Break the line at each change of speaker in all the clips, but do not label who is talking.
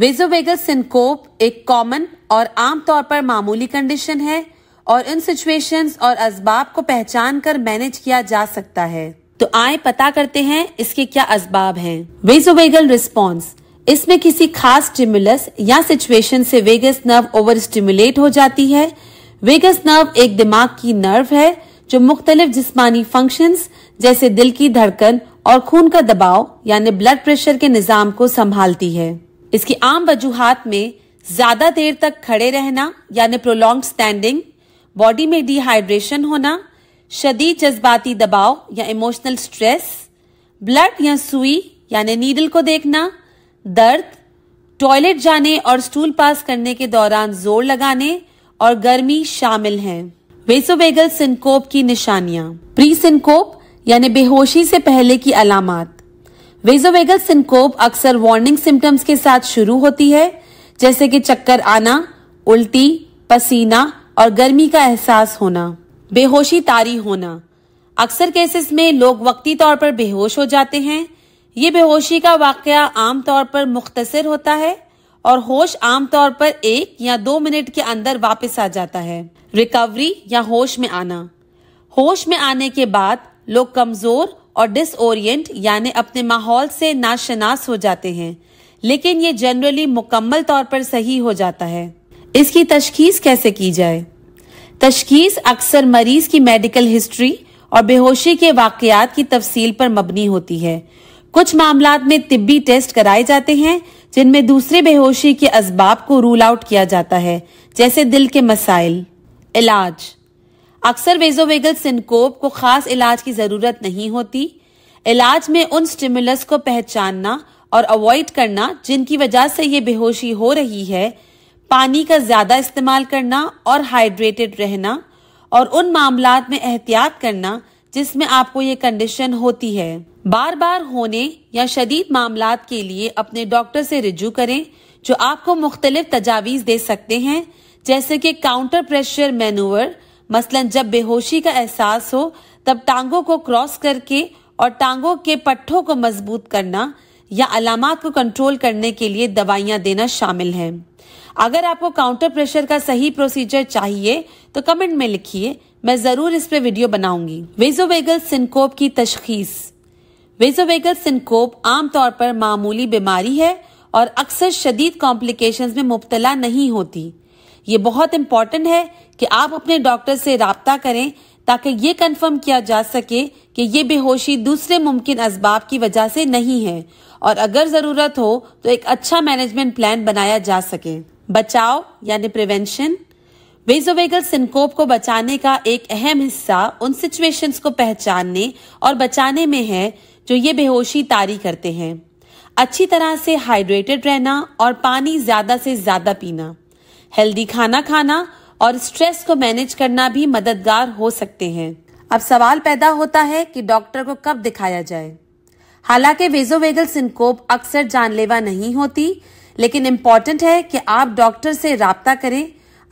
वेजोवेगस syncope एक common और आमतौर पर मामूली कंडीशन है और इन सिचुएशंस और असबाब को पहचान कर मैनेज किया जा सकता है तो आए पता करते हैं इसके क्या असबाब हैं वेजोवेगल रिस्पॉन्स इसमें किसी खास स्टिमुलस या सिचुएशन से वेगस नर्व ओवर स्टिमुलेट हो जाती है वेगस नर्व एक दिमाग की नर्व है जो मुख्तलिफ जिस्मानी फंक्शन जैसे दिल की धड़कन और खून का दबाव यानी ब्लड प्रेशर के निज़ाम को संभालती है इसकी आम वजूहत में ज्यादा देर तक खड़े रहना यानी प्रोलॉन्ग स्टैंडिंग बॉडी में डिहाइड्रेशन होना शदीद जज्बाती दबाव या इमोशनल स्ट्रेस ब्लड या सुई यानी नीडल को देखना दर्द टॉयलेट जाने और स्टूल पास करने के दौरान जोर लगाने और गर्मी शामिल हैं वेसोवेगल सिंकोप की निशानियां प्री सिंकोप यानी बेहोशी से पहले की अलामत वेजोवेगल सिंकोप अक्सर वार्निंग सिम्टम्स के साथ शुरू होती है जैसे कि चक्कर आना उल्टी पसीना और गर्मी का एहसास होना बेहोशी तारी होना अक्सर केसेस में लोग वक्ती तौर पर बेहोश हो जाते हैं ये बेहोशी का वाक़ आमतौर पर मुख्तसर होता है और होश आमतौर पर एक या दो मिनट के अंदर वापस आ जाता है रिकवरी या होश में आना होश में आने के बाद लोग कमज़ोर और डिसओरिएंट यानी अपने माहौल से नाशनास हो जाते हैं लेकिन ये जनरली मुकम्मल तौर पर सही हो जाता है इसकी तशखीस कैसे की जाए तशखीस अक्सर मरीज की मेडिकल हिस्ट्री और बेहोशी के वाकयात की तफसील पर मबनी होती है कुछ मामला में तिब्बी टेस्ट कराए जाते हैं जिनमें दूसरे बेहोशी के असबाब को रूल आउट किया जाता है जैसे दिल के मसाइल इलाज अक्सर वेजोवेगल सिंकोप को खास इलाज की जरूरत नहीं होती इलाज में उन स्टिमुलस को पहचानना और अवॉइड करना जिनकी वजह से ये बेहोशी हो रही है पानी का ज्यादा इस्तेमाल करना और हाइड्रेटेड रहना और उन मामला में एहतियात करना जिसमें आपको ये कंडीशन होती है बार बार होने या शदीद मामला के लिए अपने डॉक्टर से रिजू करें जो आपको मुख्तलिफ तजावीज दे सकते हैं जैसे कि काउंटर प्रेशर मेनूवर मसलन जब बेहोशी का एहसास हो तब टांगों को क्रॉस करके और टांगों के पट्ठों को मजबूत करना या अलामत को कंट्रोल करने के लिए दवाइयाँ देना शामिल है अगर आपको काउंटर प्रेशर का सही प्रोसीजर चाहिए तो कमेंट में लिखिए मैं ज़रूर इस पर वीडियो बनाऊंगी वेजोवेगल सिंकोप की तशखीस वेजोवेगल सिंकोप आमतौर पर मामूली बीमारी है और अक्सर शदीद कॉम्प्लिकेशंस में मुबतला नहीं होती ये बहुत इम्पोर्टेंट है कि आप अपने डॉक्टर से रबता करें ताकि ये कंफर्म किया जा सके कि ये बेहोशी दूसरे मुमकिन इसबाब की वजह से नहीं है और अगर ज़रूरत हो तो एक अच्छा मैनेजमेंट प्लान बनाया जा सके बचाव यानी प्रिवेंशन वेजोवेगल सिंकोप को बचाने का एक अहम हिस्सा उन सिचुएशंस को पहचानने और बचाने में है जो ये बेहोशी तारी करते हैं अच्छी तरह से हाइड्रेटेड रहना और पानी ज़्यादा से ज़्यादा पीना हेल्दी खाना खाना और स्ट्रेस को मैनेज करना भी मददगार हो सकते हैं अब सवाल पैदा होता है कि डॉक्टर को कब दिखाया जाए हालांकि वेजोवेगल सिंकोप अक्सर जानलेवा नहीं होती लेकिन इम्पॉर्टेंट है कि आप डॉक्टर से रबता करें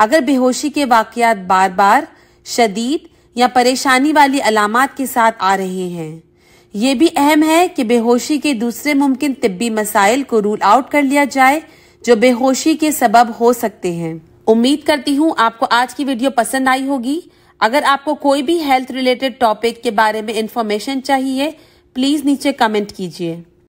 अगर बेहोशी के वाकयात बार बार शदीद या परेशानी वाली अलामत के साथ आ रहे हैं ये भी अहम है कि बेहोशी के दूसरे मुमकिन तिब्बी मसाइल को रूल आउट कर लिया जाए जो बेहोशी के सबब हो सकते हैं उम्मीद करती हूँ आपको आज की वीडियो पसंद आई होगी अगर आपको कोई भी हेल्थ रिलेटेड टॉपिक के बारे में इन्फॉर्मेशन चाहिए प्लीज नीचे कमेंट कीजिए